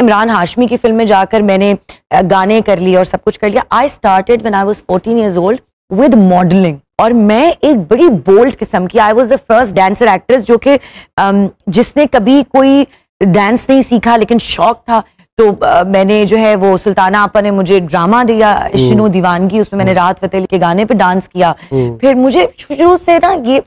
इमरान हाशमी की फिल्म में जाकर मैंने गाने कर लिए और सब कुछ कर लिया I started when I was fourteen years old with modelling और मैं एक बड़ी बोल्ड किस्म की I was the first dancer actress जो कि जिसने कभी कोई डांस नहीं सीखा लेकिन शौक था तो आ, मैंने जो है वो सुल्ताना आपा ने मुझे ड्रामा दिया शिनो हम्म। दीवानगी उसमें मैंने हम्म। राहत फतेह के गाने पे डांस किया हम्म। फिर मुझे शुरू से ना ये